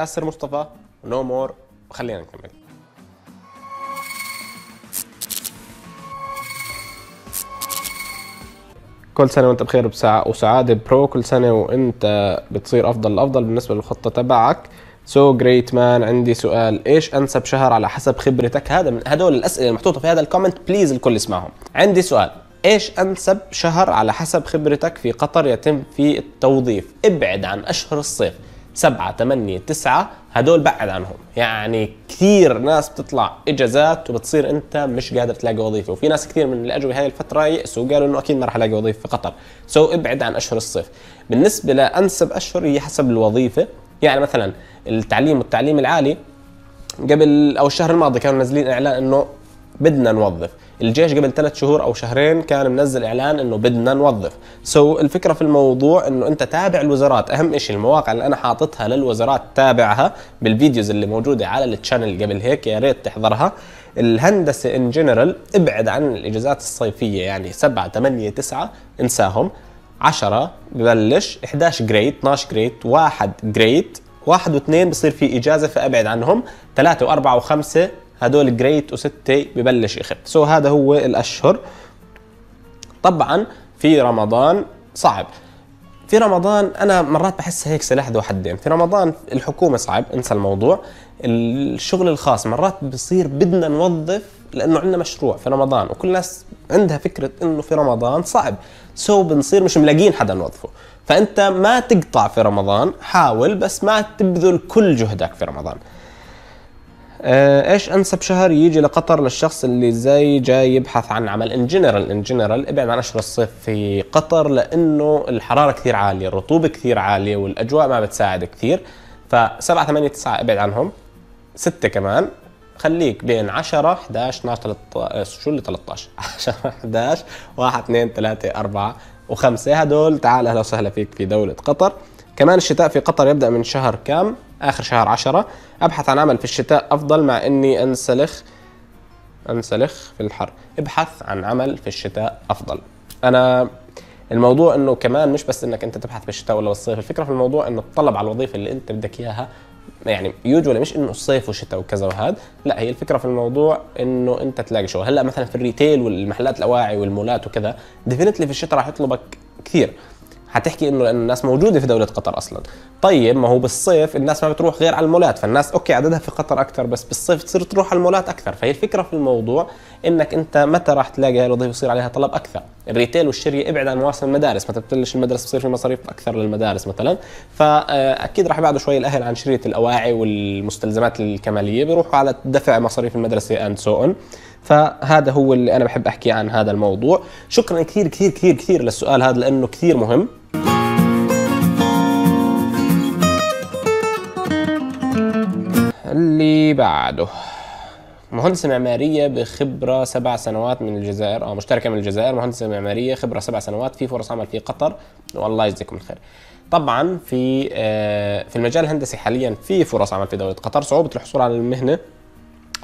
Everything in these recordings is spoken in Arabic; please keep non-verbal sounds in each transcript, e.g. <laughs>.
ياسر مصطفى نو مور خلينا نكمل كل سنه وانت بخير وسعاده برو كل سنه وانت بتصير افضل لافضل بالنسبه للخطه تبعك سو جريت مان عندي سؤال ايش انسب شهر على حسب خبرتك هذا من هدول الاسئله المحطوطه في هذا الكومنت بليز الكل يسمعهم عندي سؤال ايش انسب شهر على حسب خبرتك في قطر يتم فيه التوظيف ابعد عن اشهر الصيف سبعة ثمانية تسعة هدول بعد عنهم يعني كثير ناس بتطلع اجازات وبتصير انت مش قادر تلاقي وظيفه وفي ناس كثير من اللي اجوا بهاي الفتره يأسوا وقالوا انه اكيد ما راح الاقي وظيفه في قطر سو so, ابعد عن اشهر الصيف بالنسبه لانسب اشهر هي حسب الوظيفه يعني مثلا التعليم والتعليم العالي قبل او الشهر الماضي كانوا نازلين اعلان انه بدنا نوظف الجيش قبل ثلاث شهور او شهرين كان منزل اعلان انه بدنا نوظف سو so, الفكره في الموضوع انه انت تابع الوزارات اهم شيء المواقع اللي انا حاططها للوزارات تابعها بالفيديوز اللي موجوده على التشانل قبل هيك يا ريت تحضرها الهندسه ان جنرال ابعد عن الاجازات الصيفيه يعني 7 8 9 انساهم 10 ببلش 11 جريد 12 جريد 1 جريد واحد واثنين بصير في اجازه فابعد عنهم ثلاثه واربعه وخمسه هدول جريت وستة ببلش يخف سو so هذا هو الأشهر طبعا في رمضان صعب في رمضان انا مرات بحسها هيك سلاح ذو حدين في رمضان الحكومه صعب انسى الموضوع الشغل الخاص مرات بصير بدنا نوظف لانه عندنا مشروع في رمضان وكل الناس عندها فكره انه في رمضان صعب سو بنصير مش ملاقيين حدا نوظفه فانت ما تقطع في رمضان حاول بس ما تبذل كل جهدك في رمضان آه، ايش انسب شهر يجي لقطر للشخص اللي زي جاي يبحث عن عمل ان جنرال ان جنرال ابعد عن اشهر الصيف في قطر لانه الحراره كثير عاليه الرطوبه كثير عاليه والاجواء ما بتساعد كثير ف7 8 9 ابعد عنهم 6 كمان خليك بين 10 11 12 13 شو اللي 13 10 11 1 2 3 4 و5 هدول تعال اهلا وسهلا فيك في دوله قطر كمان الشتاء في قطر يبدا من شهر كام اخر شهر عشرة ابحث عن عمل في الشتاء افضل مع اني انسلخ انسلخ في الحر ابحث عن عمل في الشتاء افضل انا الموضوع انه كمان مش بس انك انت تبحث في الشتاء ولا بالصيف الفكره في الموضوع انه تطلب على الوظيفه اللي انت بدك اياها يعني يوجوالي مش انه الصيف وشتاء وكذا وهذا لا هي الفكره في الموضوع انه انت تلاقي شغل هلا مثلا في الريتيل والمحلات الاواعي والمولات وكذا ديفينتلي في الشتاء راح يطلبك كثير حتحكي انه لانه الناس موجوده في دوله قطر اصلا طيب ما هو بالصيف الناس ما بتروح غير على المولات فالناس اوكي عددها في قطر اكثر بس بالصيف تصير تروح على المولات اكثر فهي الفكره في الموضوع انك انت متى راح تلاقي هاي الوظيفه يصير عليها طلب اكثر الريتيل والشري ابعد عن مواسم المدارس ما تبتلش المدرسه بصير في مصاريف اكثر للمدارس مثلا فاكيد راح يبعدوا شوي الاهل عن شريه الاواعي والمستلزمات الكماليه بيروحوا على دفع مصاريف المدرسه اند سو اون فهذا هو اللي انا بحب احكي عن هذا الموضوع شكرا كثير كثير كثير كثير للسؤال هذا لانه كثير مهم اللي بعده مهندسة معمارية بخبرة سبع سنوات من الجزائر اه مشتركة من الجزائر مهندسة معمارية خبرة سبع سنوات في فرص عمل في قطر والله يجزيكم الخير طبعا في آه، في المجال الهندسي حاليا في فرص عمل في دولة قطر صعوبة الحصول على المهنة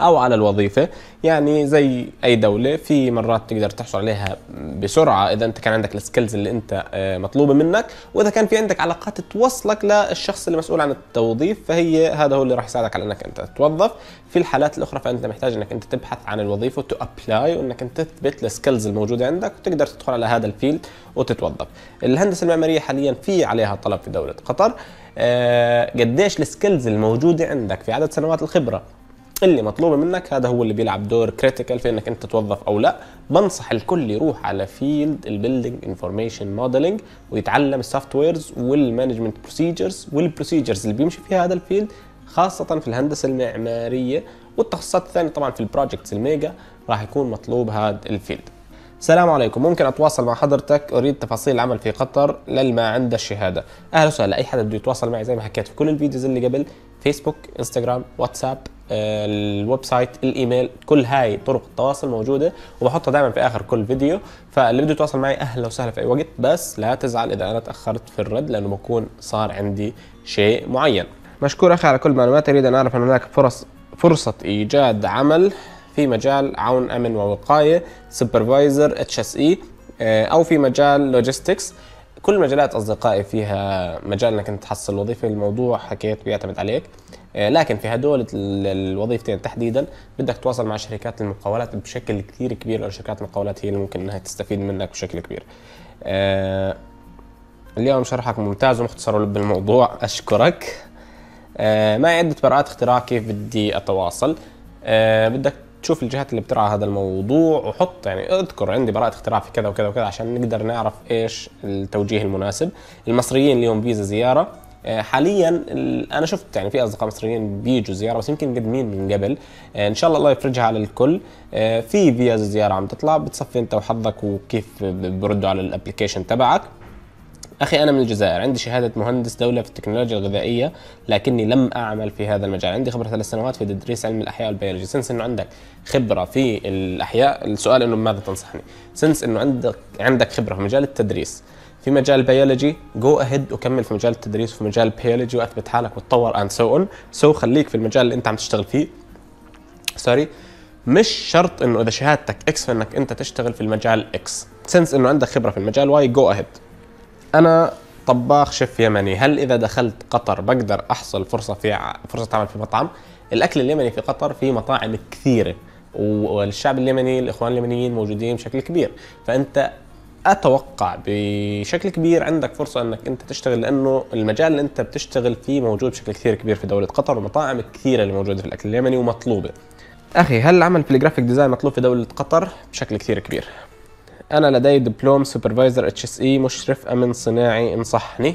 او على الوظيفه يعني زي اي دوله في مرات تقدر تحصل عليها بسرعه اذا انت كان عندك السكيلز اللي انت آه، مطلوبه منك واذا كان في عندك علاقات توصلك للشخص اللي مسؤول عن التوظيف فهي هذا هو اللي راح يساعدك على انك انت تتوظف في الحالات الاخرى فانت محتاج انك انت تبحث عن الوظيفه تو ابلاي وانك انت تثبت السكيلز الموجوده عندك وتقدر تدخل على هذا الفيلد وتتوظف الهندسه المعماريه حاليا في عليها طلب في دوله قطر آه، قديش السكيلز الموجوده عندك في عدد سنوات الخبره اللي مطلوب منك هذا هو اللي بيلعب دور كريتيكال في انك انت توظف او لا بنصح الكل يروح على فيلد البيلدينج انفورميشن موديلنج ويتعلم السوفت ويرز والمانجمنت بروسيجرز والبروسيجرز اللي بيمشي فيها هذا الفيلد خاصة في الهندسة المعمارية والتخصصات الثانية طبعا في البروجكتس الميجا راح يكون مطلوب هذا الفيلد السلام عليكم ممكن اتواصل مع حضرتك اريد تفاصيل العمل في قطر للما عنده الشهاده اهلا وسهلا اي حدا بده يتواصل معي زي ما حكيت في كل الفيديوز اللي قبل فيسبوك انستغرام واتساب آه، الويب سايت الايميل كل هاي طرق التواصل موجوده وبحطها دائما في اخر كل فيديو فاللي بده يتواصل معي اهلا وسهلا في اي وقت بس لا تزعل اذا انا تاخرت في الرد لانه بكون صار عندي شيء معين مشكور اخي على كل المعلومات اريد ان اعرف ان هناك فرص فرصه ايجاد عمل في مجال عون امن ووقايه سوبرفايزر اتش اس اي او في مجال لوجيستكس كل مجالات اصدقائي فيها مجال انك تحصل وظيفه الموضوع حكيت بيعتمد عليك آه، لكن في هدول الوظيفتين تحديدا بدك تواصل مع شركات المقاولات بشكل كثير كبير لأن شركات المقاولات هي اللي ممكن انها تستفيد منك بشكل كبير آه، اليوم شرحك ممتاز ومختصر بالموضوع اشكرك آه، معي عده براءات اختراع كيف بدي اتواصل بدك تشوف الجهات اللي بترعى هذا الموضوع وحط يعني اذكر عندي براءة اختراع في كذا وكذا وكذا عشان نقدر نعرف ايش التوجيه المناسب المصريين اليوم فيزا زيارة آه، حاليا انا شفت يعني في اصدقاء مصريين بيجوا زياره بس يمكن قدمين من قبل آه، ان شاء الله الله يفرجها على الكل آه، في فيز زياره عم تطلع بتصفي انت وحظك وكيف بردوا على الابلكيشن تبعك اخي انا من الجزائر عندي شهاده مهندس دوله في التكنولوجيا الغذائيه لكني لم اعمل في هذا المجال عندي خبره ثلاث سنوات في تدريس علم الاحياء والبيولوجي سنس انه عندك خبره في الاحياء السؤال انه ماذا تنصحني سنس انه عندك عندك خبره في مجال التدريس في مجال البيولوجي جو اهيد وكمل في مجال التدريس وفي مجال البيولوجي واثبت حالك وتطور اند سو اون سو خليك في المجال اللي انت عم تشتغل فيه سوري مش شرط انه اذا شهادتك اكس فانك انت تشتغل في المجال اكس سنس انه عندك خبره في المجال واي جو اهيد انا طباخ شيف يمني هل اذا دخلت قطر بقدر احصل فرصه في فرصه عمل في مطعم الاكل اليمني في قطر في مطاعم كثيره والشعب اليمني الاخوان اليمنيين موجودين بشكل كبير فانت اتوقع بشكل كبير عندك فرصه انك انت تشتغل لانه المجال اللي انت بتشتغل فيه موجود بشكل كثير كبير في دوله قطر ومطاعم كثيره اللي موجوده في الاكل اليمني ومطلوبه اخي هل العمل في الجرافيك ديزاين مطلوب في دوله قطر بشكل كثير كبير انا لدي دبلوم سوبرفايزر اتش اس اي مشرف امن صناعي انصحني.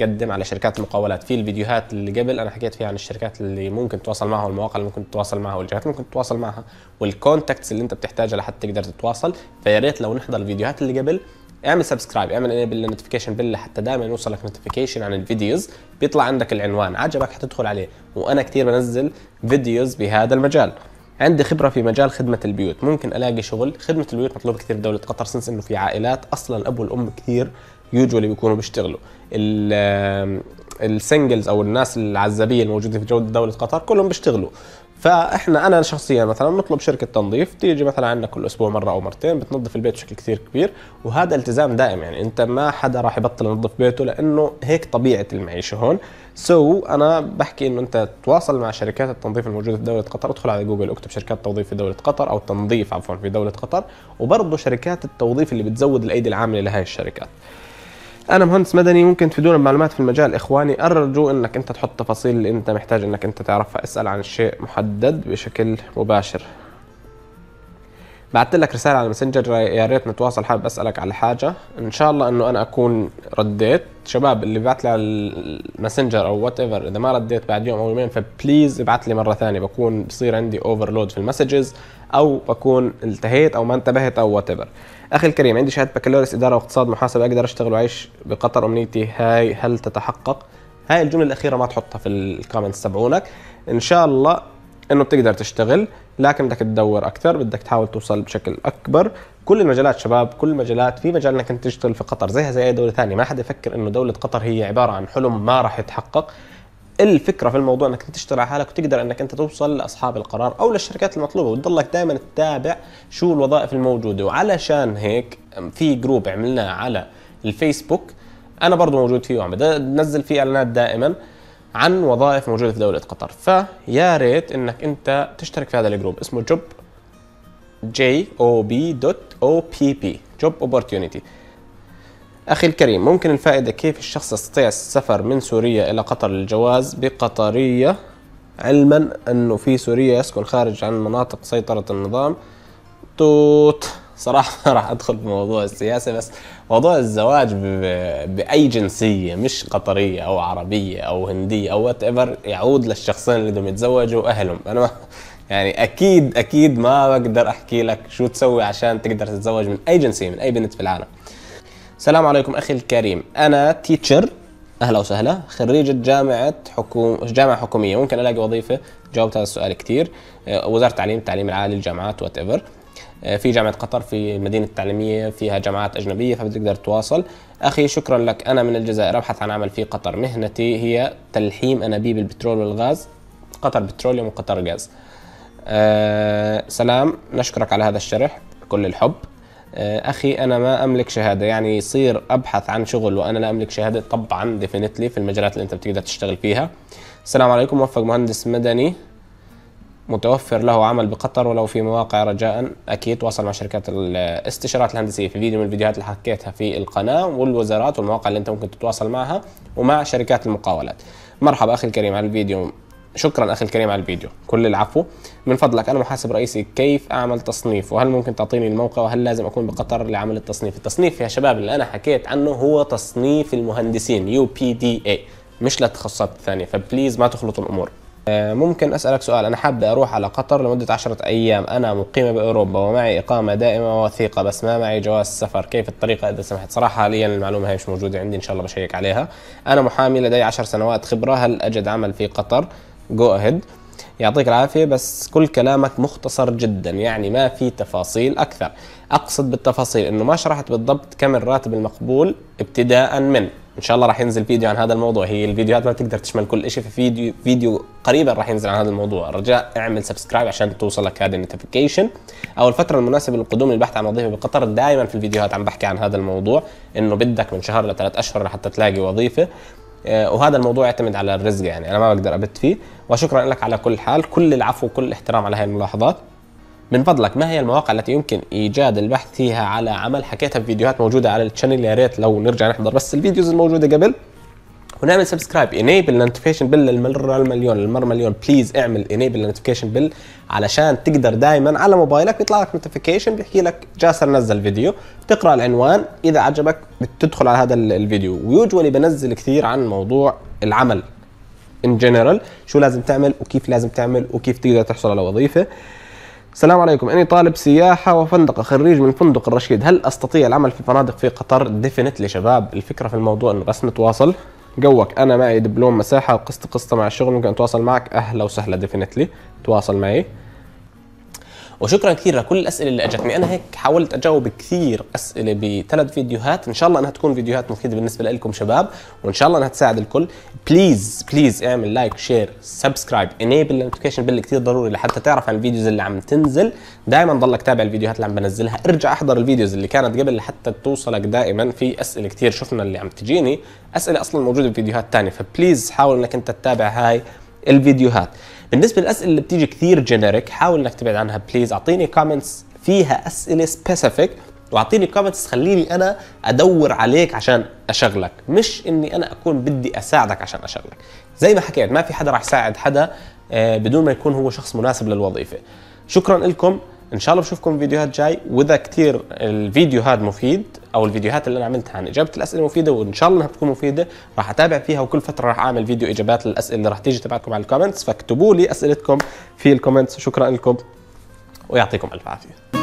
قدم على شركات المقاولات في الفيديوهات اللي قبل انا حكيت فيها عن الشركات اللي ممكن تتواصل معها والمواقع اللي ممكن تتواصل معها والجهات اللي ممكن تتواصل معها والكونتاكتس اللي انت بتحتاجها لحتى تقدر تتواصل فيا ريت لو نحضر الفيديوهات اللي قبل اعمل سبسكرايب اعمل انيبل للنوتيفيكيشن بيل حتى دائما يوصلك نوتيفيكيشن عن الفيديوز بيطلع عندك العنوان عجبك حتدخل عليه وانا كثير بنزل فيديوز بهذا المجال عندي خبره في مجال خدمه البيوت ممكن الاقي شغل خدمه البيوت مطلوبه كثير بدوله قطر سنس انه في عائلات اصلا الاب والام كثير يوجوالي بيكونوا بيشتغلوا السنجلز او الناس العزابيه الموجوده في دوله قطر كلهم بيشتغلوا فاحنا انا شخصيا مثلا نطلب شركه تنظيف تيجي مثلا عندنا كل اسبوع مره او مرتين بتنظف البيت بشكل كثير كبير وهذا التزام دائم يعني انت ما حدا راح يبطل ينظف بيته لانه هيك طبيعه المعيشه هون سو so, انا بحكي انه انت تواصل مع شركات التنظيف الموجوده في دوله قطر ادخل على جوجل اكتب شركات توظيف في دوله قطر او تنظيف عفوا في دوله قطر وبرضه شركات التوظيف اللي بتزود الايدي العامله لهي الشركات انا مهندس مدني ممكن تفيدونا بمعلومات في المجال اخواني ارجو انك انت تحط تفاصيل اللي انت محتاج انك انت تعرفها اسال عن شيء محدد بشكل مباشر بعثت لك رساله على الماسنجر يا ريت نتواصل حابب اسالك على حاجه ان شاء الله انه انا اكون رديت شباب اللي بعت لي على الماسنجر او وات ايفر اذا ما رديت بعد يوم او يومين فبليز ابعث لي مره ثانيه بكون بصير عندي اوفرلود في المسجز او بكون التهيت او ما انتبهت او وات ايفر اخي الكريم عندي شهاده بكالوريوس اداره واقتصاد محاسبه اقدر اشتغل واعيش بقطر امنيتي هاي هل تتحقق هاي الجمله الاخيره ما تحطها في الكومنتس تبعونك ان شاء الله انه بتقدر تشتغل لكن بدك تدور اكثر بدك تحاول توصل بشكل اكبر كل المجالات شباب كل المجالات في مجال انك انت تشتغل في قطر زيها زي اي دوله ثانيه ما حدا يفكر انه دوله قطر هي عباره عن حلم ما راح يتحقق الفكره في الموضوع انك تشتغل على حالك وتقدر انك انت توصل لاصحاب القرار او للشركات المطلوبه وتضلك دائما تتابع شو الوظائف الموجوده وعلشان هيك في جروب عملناه على الفيسبوك انا برضو موجود فيه وعم بنزل فيه اعلانات دائما عن وظائف موجوده في دوله قطر فيا ريت انك انت تشترك في هذا الجروب اسمه جوب جي او بي دوت او بي بي جوب اوبورتيونيتي اخي الكريم ممكن الفائده كيف الشخص يستطيع السفر من سوريا الى قطر للجواز بقطريه علما انه في سوريا يسكن خارج عن مناطق سيطره النظام توت صراحة ما <laughs> راح أدخل في موضوع السياسة بس موضوع الزواج بأي جنسية مش قطرية أو عربية أو هندية أو وات ايفر يعود للشخصين اللي بدهم يتزوجوا أهلهم أنا ما <laughs> يعني أكيد أكيد ما بقدر أحكي لك شو تسوي عشان تقدر تتزوج من أي جنسية من أي بنت في العالم السلام عليكم أخي الكريم أنا تيتشر اهلا وسهلا خريجة جامعة حكوم جامعة حكومية ممكن الاقي وظيفة جاوبت هذا السؤال كثير أه، وزارة التعليم التعليم العالي الجامعات وات ايفر آه، في جامعه قطر في المدينه التعليميه فيها جامعات اجنبيه فبتقدر تواصل اخي شكرا لك انا من الجزائر ابحث عن عمل في قطر مهنتي هي تلحيم انابيب البترول والغاز قطر بتروليوم وقطر غاز أه سلام نشكرك على هذا الشرح كل الحب آه، اخي انا ما املك شهاده يعني يصير ابحث عن شغل وانا لا املك شهاده طبعا ديفينتلي في المجالات اللي انت بتقدر تشتغل فيها السلام عليكم موفق مهندس مدني متوفر له عمل بقطر ولو في مواقع رجاء اكيد تواصل مع شركات الاستشارات الهندسيه في فيديو من الفيديوهات اللي حكيتها في القناه والوزارات والمواقع اللي انت ممكن تتواصل معها ومع شركات المقاولات. مرحبا اخي الكريم على الفيديو شكرا اخي الكريم على الفيديو كل العفو من فضلك انا محاسب رئيسي كيف اعمل تصنيف وهل ممكن تعطيني الموقع وهل لازم اكون بقطر لعمل التصنيف التصنيف يا شباب اللي انا حكيت عنه هو تصنيف المهندسين يو بي دي اي مش للتخصصات الثانيه فبليز ما تخلطوا الامور آه، ممكن اسالك سؤال انا حابه اروح على قطر لمده 10 ايام انا مقيمه باوروبا ومعي اقامه دائمه ووثيقه بس ما معي جواز سفر كيف الطريقه اذا سمحت صراحه حاليا المعلومه هي مش موجوده عندي ان شاء الله بشيك عليها انا محامي لدي 10 سنوات خبره هل اجد عمل في قطر جو اهيد يعطيك العافيه بس كل كلامك مختصر جدا يعني ما في تفاصيل اكثر اقصد بالتفاصيل انه ما شرحت بالضبط كم الراتب المقبول ابتداء من ان شاء الله راح ينزل فيديو عن هذا الموضوع هي الفيديوهات ما بتقدر تشمل كل شيء في فيديو فيديو قريبا راح ينزل عن هذا الموضوع رجاء اعمل سبسكرايب عشان توصلك هذه النوتيفيكيشن او الفتره المناسبه للقدوم للبحث عن وظيفه بقطر دائما في الفيديوهات عم بحكي عن هذا الموضوع انه بدك من شهر لثلاث اشهر لحتى تلاقي وظيفه آه، وهذا الموضوع يعتمد على الرزق يعني انا ما بقدر ابت فيه وشكرا لك على كل حال كل العفو وكل الاحترام على هاي الملاحظات من فضلك ما هي المواقع التي يمكن ايجاد البحث فيها على عمل حكيتها في فيديوهات موجوده على التشانل يا ريت لو نرجع نحضر بس الفيديوز الموجوده قبل ونعمل سبسكرايب انيبل نوتيفيكيشن بيل للمره المليون للمره المليون بليز اعمل انيبل نوتيفيكيشن بيل علشان تقدر دائما على موبايلك يطلع لك نوتيفيكيشن بيحكي لك جاسر نزل فيديو تقرا العنوان اذا عجبك بتدخل على هذا الفيديو ويوجوالي بنزل كثير عن موضوع العمل ان جنرال شو لازم تعمل وكيف لازم تعمل وكيف تقدر تحصل على وظيفه السلام عليكم أنا طالب سياحة وفندقة خريج من فندق الرشيد هل أستطيع العمل في فنادق في قطر ديفينتلي شباب الفكرة في الموضوع أنه بس نتواصل جوك انا معي دبلوم مساحه وقسط قسطه مع الشغل ممكن اتواصل معك اهلا وسهلا ديفينتلي تواصل معي وشكرا كثير لكل الاسئله اللي اجتني انا هيك حاولت اجاوب كثير اسئله بثلاث فيديوهات ان شاء الله انها تكون فيديوهات مفيده بالنسبه لكم شباب وان شاء الله انها تساعد الكل بليز بليز اعمل لايك شير سبسكرايب انيبل النوتيفيكيشن بل كثير ضروري لحتى تعرف عن الفيديوز اللي عم تنزل دائما ضلك تابع الفيديوهات اللي عم بنزلها ارجع احضر الفيديوز اللي كانت قبل لحتى توصلك دائما في اسئله كثير شفنا اللي عم تجيني اسئله اصلا موجوده بفيديوهات ثانيه فبليز حاول انك انت تتابع هاي الفيديوهات بالنسبه للاسئله اللي بتيجي كثير جينيريك حاول انك تبعد عنها بليز اعطيني كومنتس فيها اسئله سبيسيفيك واعطيني كومنتس خليني انا ادور عليك عشان اشغلك مش اني انا اكون بدي اساعدك عشان اشغلك زي ما حكيت ما في حدا راح يساعد حدا آه، بدون ما يكون هو شخص مناسب للوظيفه شكرا لكم ان شاء الله بشوفكم فيديوهات جاي واذا كثير الفيديو هذا مفيد او الفيديوهات اللي انا عملتها عن اجابه الاسئله مفيده وان شاء الله انها بتكون مفيده راح اتابع فيها وكل فتره راح اعمل فيديو اجابات للاسئله اللي راح تيجي تبعكم على الكومنتس فاكتبوا لي اسئلتكم في الكومنتس شكرا لكم ويعطيكم الف عافيه